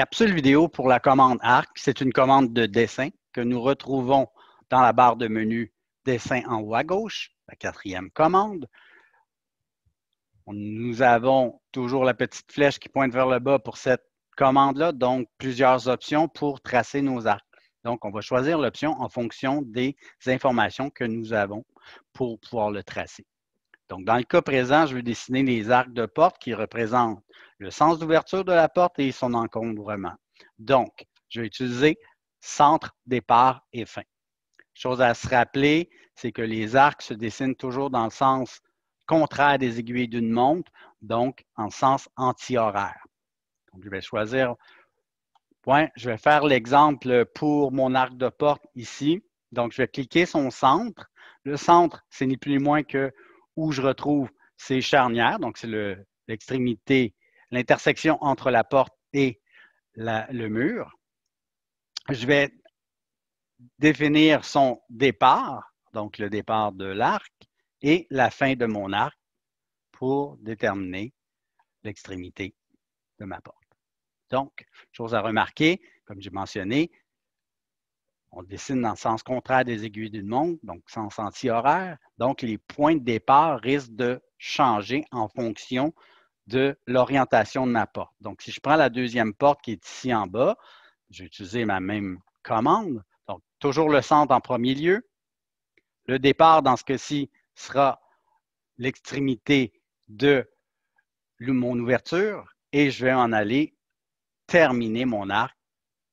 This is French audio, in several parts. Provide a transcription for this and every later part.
capsule vidéo pour la commande ARC, c'est une commande de dessin que nous retrouvons dans la barre de menu Dessin en haut à gauche, la quatrième commande. Nous avons toujours la petite flèche qui pointe vers le bas pour cette commande-là, donc plusieurs options pour tracer nos arcs. Donc, on va choisir l'option en fonction des informations que nous avons pour pouvoir le tracer. Donc, dans le cas présent, je vais dessiner les arcs de porte qui représentent le sens d'ouverture de la porte et son encombrement. Donc, je vais utiliser centre, départ et fin. Chose à se rappeler, c'est que les arcs se dessinent toujours dans le sens contraire des aiguilles d'une montre, donc en sens antihoraire. Donc, je vais choisir point. Je vais faire l'exemple pour mon arc de porte ici. Donc, je vais cliquer son centre. Le centre, c'est ni plus ni moins que où je retrouve ces charnières, donc c'est l'extrémité, l'intersection entre la porte et le mur. Je vais définir son départ, donc le départ de l'arc, et la fin de mon arc pour déterminer l'extrémité de ma porte. Donc, chose à remarquer, comme j'ai mentionné, on dessine dans le sens contraire des aiguilles d'une montre, donc sens anti-horaire. Donc, les points de départ risquent de changer en fonction de l'orientation de ma porte. Donc, si je prends la deuxième porte qui est ici en bas, j'ai utilisé ma même commande. Donc, toujours le centre en premier lieu. Le départ, dans ce cas-ci, sera l'extrémité de mon ouverture et je vais en aller terminer mon arc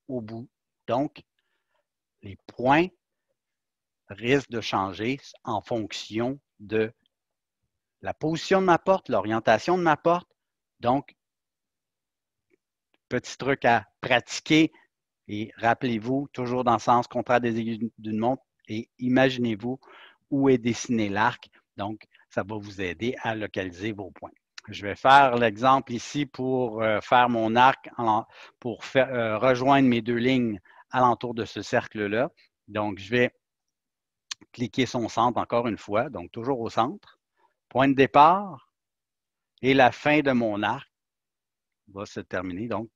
au bout. Donc, les points risquent de changer en fonction de la position de ma porte, l'orientation de ma porte. Donc, petit truc à pratiquer et rappelez-vous, toujours dans le sens contraire des aiguilles d'une montre et imaginez-vous où est dessiné l'arc. Donc, ça va vous aider à localiser vos points. Je vais faire l'exemple ici pour euh, faire mon arc, pour euh, rejoindre mes deux lignes alentour de ce cercle-là. Donc, je vais cliquer son centre encore une fois, donc toujours au centre. Point de départ et la fin de mon arc va se terminer. Donc,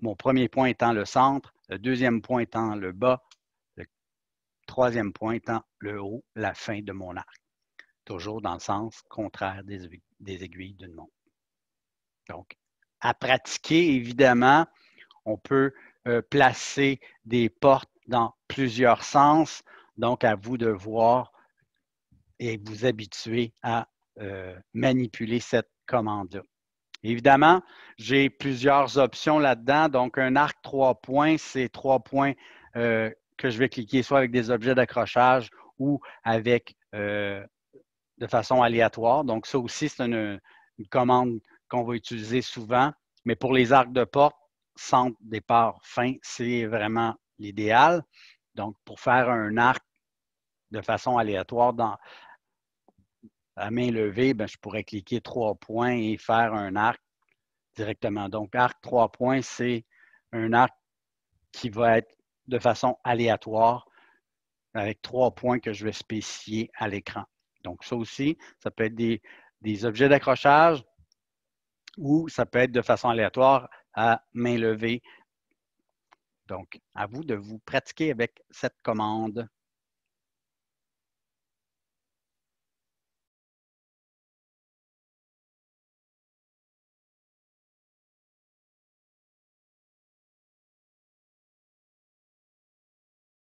mon premier point étant le centre, le deuxième point étant le bas, le troisième point étant le haut, la fin de mon arc. Toujours dans le sens contraire des, des aiguilles d'une montre. Donc, à pratiquer, évidemment, on peut euh, placer des portes dans plusieurs sens. Donc, à vous de voir et vous habituer à euh, manipuler cette commande-là. Évidemment, j'ai plusieurs options là-dedans. Donc, un arc trois points, c'est trois points euh, que je vais cliquer soit avec des objets d'accrochage ou avec de façon aléatoire. Donc, ça aussi, c'est une, une commande qu'on va utiliser souvent. Mais pour les arcs de porte, centre, départ, fin, c'est vraiment l'idéal. Donc, pour faire un arc de façon aléatoire dans, à main levée, ben, je pourrais cliquer trois points et faire un arc directement. Donc, arc trois points, c'est un arc qui va être de façon aléatoire avec trois points que je vais spécifier à l'écran. Donc, ça aussi, ça peut être des, des objets d'accrochage ou ça peut être de façon aléatoire à main levée. Donc, à vous de vous pratiquer avec cette commande